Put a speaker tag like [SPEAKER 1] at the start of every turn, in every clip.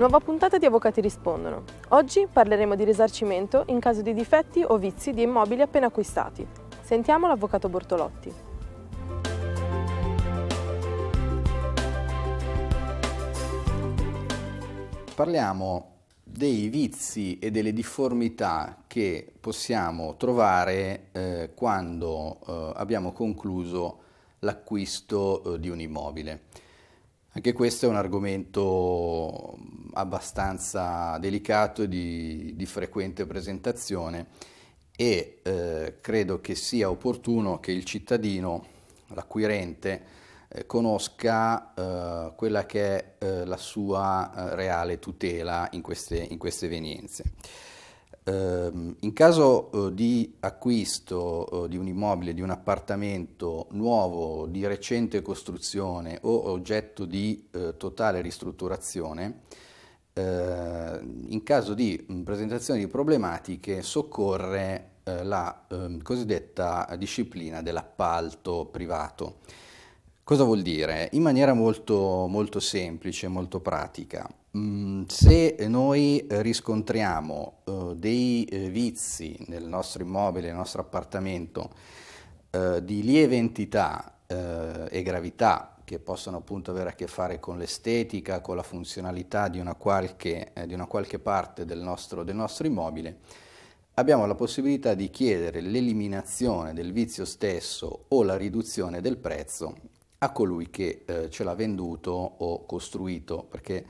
[SPEAKER 1] Nuova puntata di Avvocati Rispondono. Oggi parleremo di risarcimento in caso di difetti o vizi di immobili appena acquistati. Sentiamo l'avvocato Bortolotti.
[SPEAKER 2] Parliamo dei vizi e delle difformità che possiamo trovare eh, quando eh, abbiamo concluso l'acquisto eh, di un immobile. Anche questo è un argomento abbastanza delicato di, di frequente presentazione e eh, credo che sia opportuno che il cittadino, l'acquirente, eh, conosca eh, quella che è eh, la sua eh, reale tutela in queste, in queste evenienze. Ehm, in caso eh, di acquisto eh, di un immobile, di un appartamento nuovo, di recente costruzione o oggetto di eh, totale ristrutturazione, in caso di mm, presentazione di problematiche soccorre la ehm, cosiddetta disciplina dell'appalto privato. Cosa vuol dire? In maniera molto, molto semplice, molto pratica. Mm, se noi riscontriamo eh, dei eh, vizi nel nostro immobile, nel nostro appartamento, eh, di lieve entità e gravità, che possono appunto avere a che fare con l'estetica, con la funzionalità di una qualche, di una qualche parte del nostro, del nostro immobile, abbiamo la possibilità di chiedere l'eliminazione del vizio stesso o la riduzione del prezzo a colui che ce l'ha venduto o costruito, perché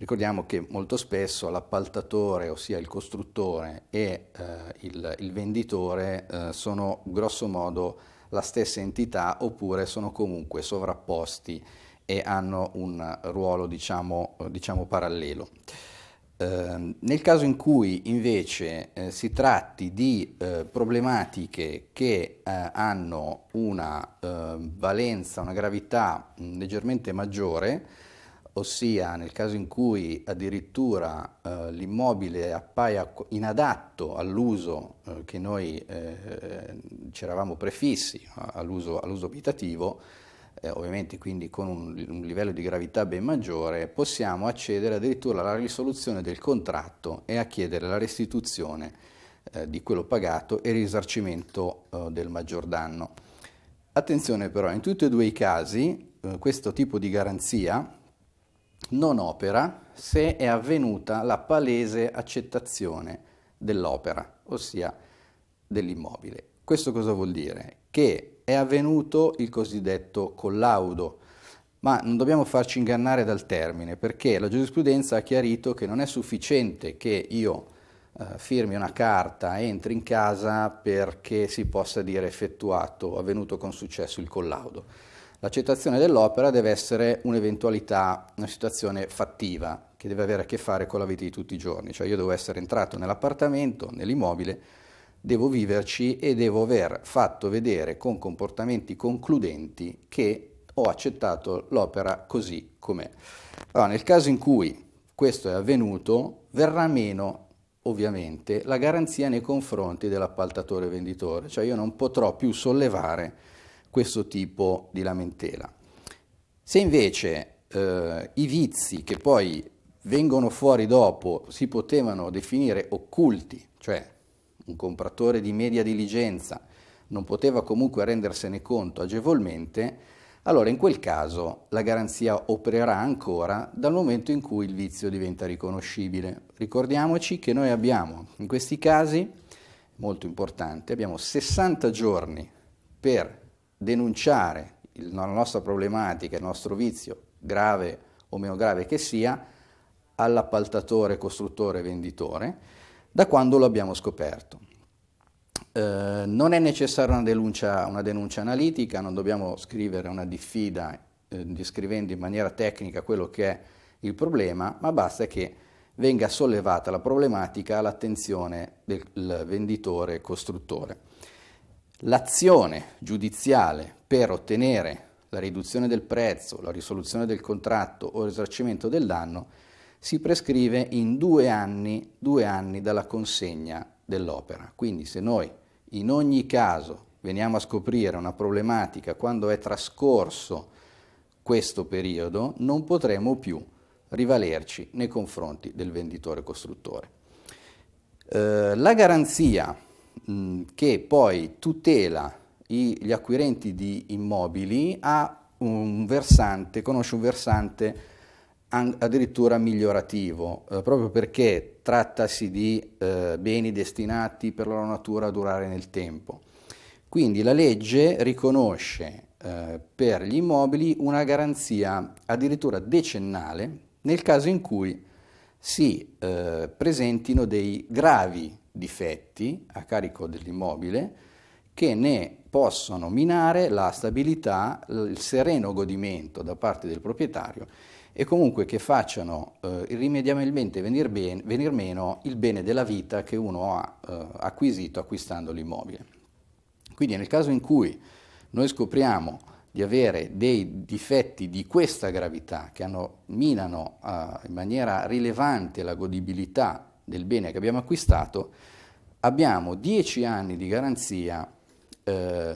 [SPEAKER 2] Ricordiamo che molto spesso l'appaltatore, ossia il costruttore e eh, il, il, venditore eh, sono grosso modo la stessa entità oppure sono comunque sovrapposti e hanno un ruolo diciamo, diciamo parallelo. Eh, nel caso in cui invece eh, si tratti di eh, problematiche che eh, hanno una valenza, una gravità mh, leggermente maggiore, ossia nel caso in cui addirittura eh, l'immobile appaia inadatto all'uso eh, che noi eh, ci eravamo prefissi, all'uso, all abitativo, eh, ovviamente quindi con un, un, livello di gravità ben maggiore, possiamo accedere addirittura alla risoluzione del contratto e a chiedere la restituzione eh, di quello pagato e il risarcimento eh, del maggior danno. Attenzione però, in tutti e due i casi questo tipo di garanzia non opera se è avvenuta la palese accettazione dell'opera, ossia dell'immobile. Questo cosa vuol dire? Che è avvenuto il cosiddetto collaudo, ma non dobbiamo farci ingannare dal termine, perché la giurisprudenza ha chiarito che non è sufficiente che io eh, firmi una carta, entri in casa perché si possa dire effettuato, avvenuto con successo il collaudo L'accettazione dell'opera deve essere un'eventualità, una situazione fattiva che deve avere a che fare con la vita di tutti i giorni, cioè io devo essere entrato nell'appartamento, nell'immobile, devo viverci e devo aver fatto vedere con comportamenti concludenti che ho accettato l'opera così com'è. Allora, nel caso in cui questo è avvenuto, verrà meno ovviamente la garanzia nei confronti dell'appaltatore venditore, cioè io non potrò più sollevare questo tipo di lamentela. Se invece eh, i vizi che poi vengono fuori dopo si potevano definire occulti, cioè un compratore di media diligenza non poteva comunque rendersene conto agevolmente, allora in quel caso la garanzia opererà ancora dal momento in cui il vizio diventa riconoscibile. Ricordiamoci che noi abbiamo in questi casi, molto importante, abbiamo 60 giorni per denunciare la nostra problematica, il nostro vizio, grave o meno grave che sia, all'appaltatore, costruttore, venditore, da quando lo abbiamo scoperto. Eh, non è necessaria una denuncia, una denuncia, analitica, non dobbiamo scrivere una diffida eh, descrivendo in maniera tecnica quello che è il problema, ma basta che venga sollevata la problematica all'attenzione del venditore costruttore. L'azione giudiziale per ottenere la riduzione del prezzo, la risoluzione del contratto o il risarcimento del danno si prescrive in due anni, due anni dalla consegna dell'opera. Quindi se noi in ogni caso veniamo a scoprire una problematica quando è trascorso questo periodo, non potremo più rivalerci nei confronti del venditore costruttore. Eh, la garanzia Mm, che poi tutela gli acquirenti di immobili ha un versante, conosce un versante addirittura migliorativo, eh, proprio perché trattasi di eh, beni destinati per la loro natura a durare nel tempo. Quindi la legge riconosce eh, per gli immobili una garanzia addirittura decennale nel caso in cui si eh, presentino dei gravi difetti a carico dell'immobile che ne possono minare la stabilità, il sereno godimento da parte del proprietario e comunque che facciano eh, irrimediabilmente venir, ben, venir, meno il bene della vita che uno ha eh, acquisito acquistando l'immobile. Quindi nel caso in cui noi scopriamo di avere dei difetti di questa gravità che hanno, minano eh, in maniera rilevante la godibilità del bene che abbiamo acquistato, abbiamo 10 anni di garanzia eh,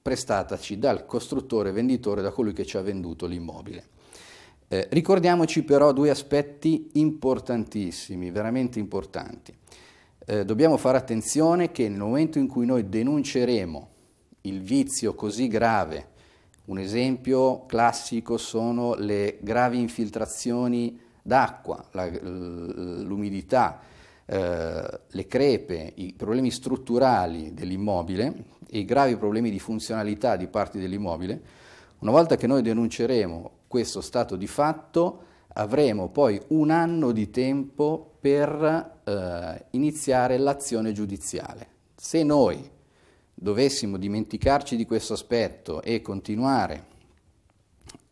[SPEAKER 2] prestataci dal costruttore venditore, da colui che ci ha venduto l'immobile. Eh, ricordiamoci però due aspetti importantissimi, veramente importanti. Eh, dobbiamo fare attenzione che nel momento in cui noi denunceremo il vizio così grave, un esempio classico sono le gravi infiltrazioni d'acqua, l'umidità, eh, le crepe, i problemi strutturali dell'immobile e i gravi problemi di funzionalità di parti dell'immobile, una volta che noi denunceremo questo stato di fatto, avremo poi un anno di tempo per eh, iniziare l'azione giudiziale. Se noi dovessimo dimenticarci di questo aspetto e continuare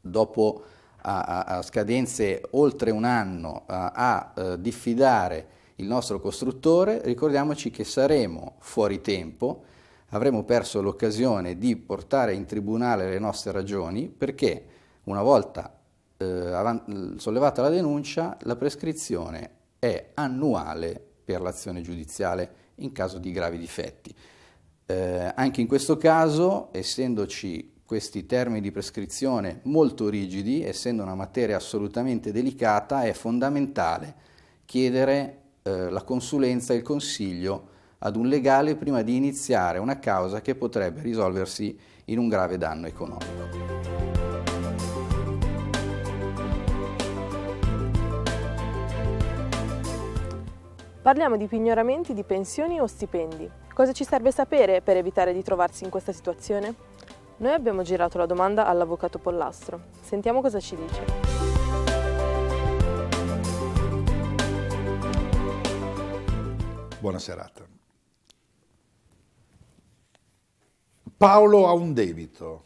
[SPEAKER 2] dopo a, a scadenze oltre un anno eh, a, a eh, diffidare il nostro costruttore, ricordiamoci che saremo fuori tempo, avremo perso l'occasione di portare in tribunale le nostre ragioni perché una volta eh, sollevata la denuncia la prescrizione è annuale per l'azione giudiziale in caso di gravi difetti. Eh, anche in questo caso, essendoci questi termini di prescrizione molto rigidi, essendo una materia assolutamente delicata, è fondamentale chiedere eh, la consulenza e il consiglio ad un legale prima di iniziare una causa che potrebbe risolversi in un grave danno economico.
[SPEAKER 1] Parliamo di pignoramenti di pensioni o stipendi. Cosa ci serve sapere per evitare di trovarsi in questa situazione? Noi abbiamo girato la domanda all'avvocato Pollastro. Sentiamo cosa ci dice.
[SPEAKER 3] Buona serata. Paolo ha un debito.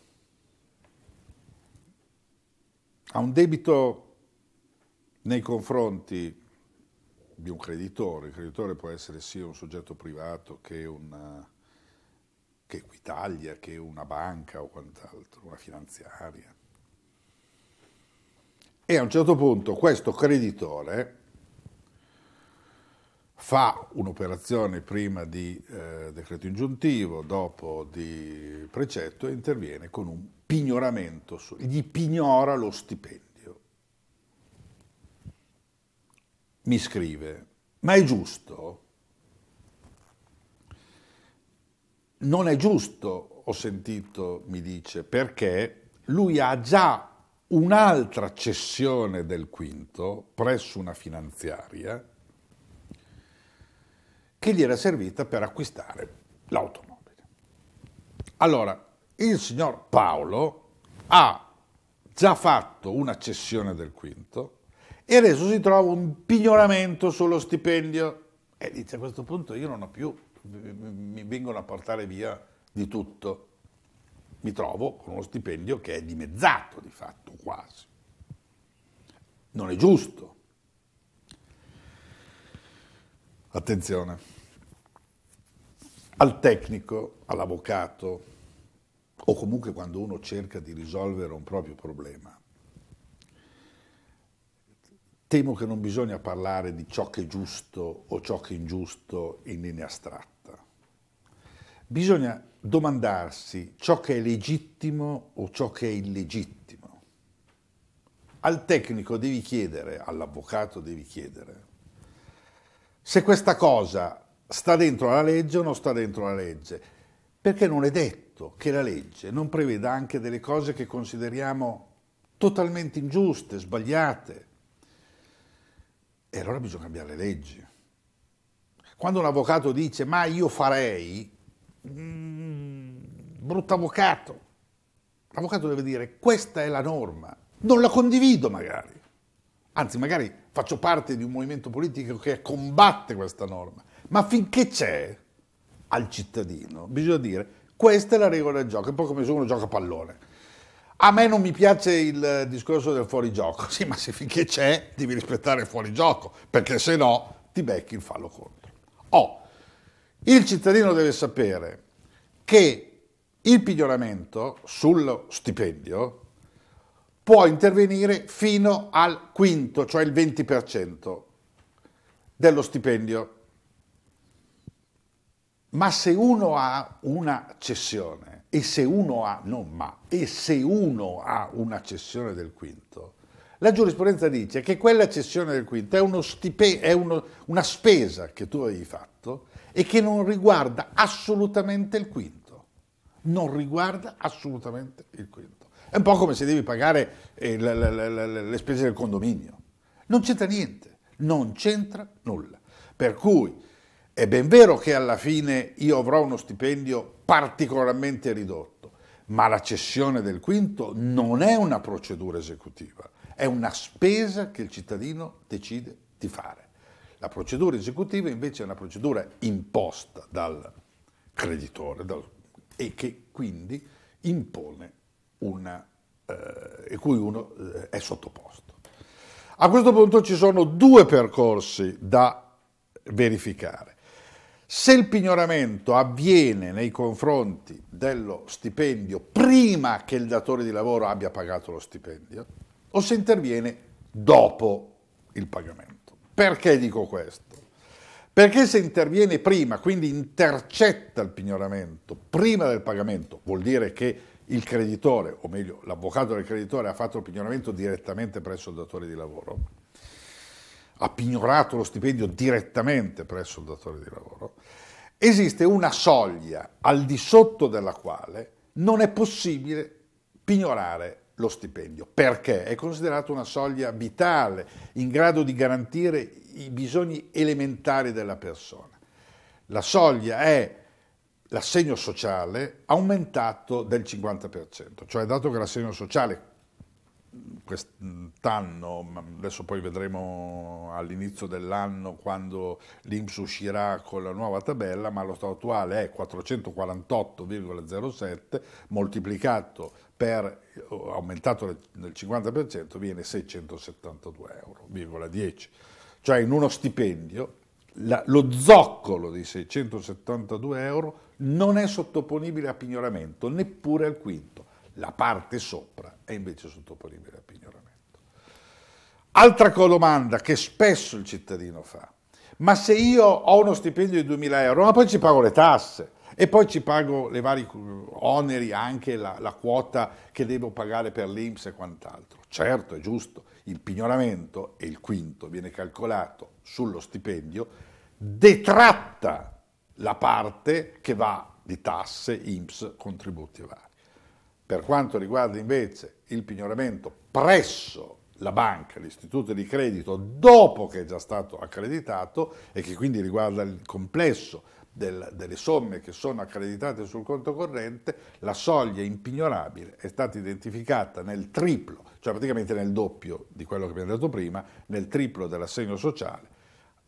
[SPEAKER 3] Ha un debito nei confronti di un creditore. Il creditore può essere sia un soggetto privato che una che Equitalia, che una banca o quant'altro, una finanziaria. E a un certo punto questo creditore fa un'operazione prima di eh, decreto ingiuntivo, dopo di precetto e interviene con un pignoramento, gli pignora lo stipendio. Mi scrive, ma è giusto? non è giusto, ho sentito, mi dice, perché lui ha già un'altra cessione del quinto presso una finanziaria che gli era servita per acquistare l'automobile. Allora, il signor Paolo ha già fatto una cessione del quinto e adesso si trova un pignoramento sullo stipendio e dice a questo punto io non ho più mi vengono a portare via di tutto. Mi trovo con uno stipendio che è dimezzato di fatto quasi. Non è giusto. Attenzione. Al tecnico, all'avvocato, o comunque quando uno cerca di risolvere un proprio problema. Temo che non bisogna parlare di ciò che è giusto o ciò che è ingiusto in linea astratta. Bisogna domandarsi ciò che è legittimo o ciò che è illegittimo. Al tecnico devi chiedere, all'avvocato devi chiedere, se questa cosa sta dentro la legge o non sta dentro la legge, perché non è detto che la legge non preveda anche delle cose che consideriamo totalmente ingiuste, sbagliate. E allora bisogna cambiare le leggi. Quando un avvocato dice ma io farei, mh, mm, brutto avvocato. L'avvocato deve dire questa è la norma, non la condivido magari, anzi magari faccio parte di un movimento politico che combatte questa norma, ma finché c'è al cittadino bisogna dire questa è la regola del gioco, è un po' come se uno gioca a pallone. A me non mi piace il discorso del fuorigioco, sì, ma se finché c'è devi rispettare il fuorigioco, perché se no ti becchi il fallo contro. Oh, il cittadino deve sapere che il pignoramento sullo stipendio può intervenire fino al quinto, cioè il 20% dello stipendio. Ma se uno ha una cessione, e se uno ha, non ma, e se uno ha una cessione del quinto, la giurisprudenza dice che quella cessione del quinto è, uno stipe, è uno, una spesa che tu avevi fatto e che non riguarda assolutamente il quinto. Non riguarda assolutamente il quinto. È un po' come se devi pagare eh, le, le, le, le spese del condominio. Non c'entra niente, non c'entra nulla. Per cui è ben vero che alla fine io avrò uno stipendio particolarmente ridotto, ma la cessione del quinto non è una procedura esecutiva, è una spesa che il cittadino decide di fare. La procedura esecutiva invece è una procedura imposta dal creditore dal, e che quindi impone una, eh, e cui uno eh, è sottoposto. A questo punto ci sono due percorsi da verificare. Se il pignoramento avviene nei confronti dello stipendio prima che il datore di lavoro abbia pagato lo stipendio o se interviene dopo il pagamento. Perché dico questo? Perché se interviene prima, quindi intercetta il pignoramento prima del pagamento, vuol dire che il creditore, o meglio l'avvocato del creditore, ha fatto il pignoramento direttamente presso il datore di lavoro, ha pignorato lo stipendio direttamente presso il datore di lavoro, esiste una soglia al di sotto della quale non è possibile pignorare lo stipendio, perché è considerato una soglia vitale, in grado di garantire i bisogni elementari della persona. La soglia è l'assegno sociale aumentato del 50%, cioè dato che l'assegno sociale quest'anno, adesso poi vedremo all'inizio dell'anno quando l'Inps uscirà con la nuova tabella, ma lo stato attuale è 448,07 moltiplicato per aumentato del 50% viene 672,10 euro, cioè in uno stipendio la, lo zoccolo di 672 euro non è sottoponibile a pignoramento neppure al quinto la parte sopra è invece sottoponibile al pignoramento. Altra domanda che spesso il cittadino fa, ma se io ho uno stipendio di 2000 euro, ma poi ci pago le tasse e poi ci pago le vari eh, oneri, anche la, la quota che devo pagare per l'Inps e quant'altro. Certo, è giusto, il pignoramento e il quinto viene calcolato sullo stipendio, detratta la parte che va di tasse, IMSS, contributi vari. Per quanto riguarda invece il pignoramento presso la banca, l'istituto di credito, dopo che è già stato accreditato e che quindi riguarda il complesso del, delle somme che sono accreditate sul conto corrente, la soglia impignorabile è stata identificata nel triplo, cioè praticamente nel doppio di quello che abbiamo detto prima, nel triplo dell'assegno sociale,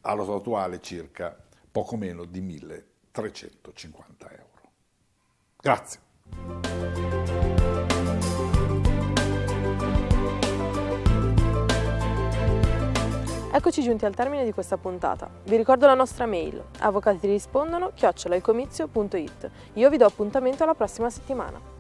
[SPEAKER 3] allo stato attuale circa poco meno di 1350 euro. Grazie.
[SPEAKER 1] Eccoci giunti al termine di questa puntata. Vi ricordo la nostra mail avvocati rispondono chiocciolaicomizio.it. Io vi do appuntamento alla prossima settimana.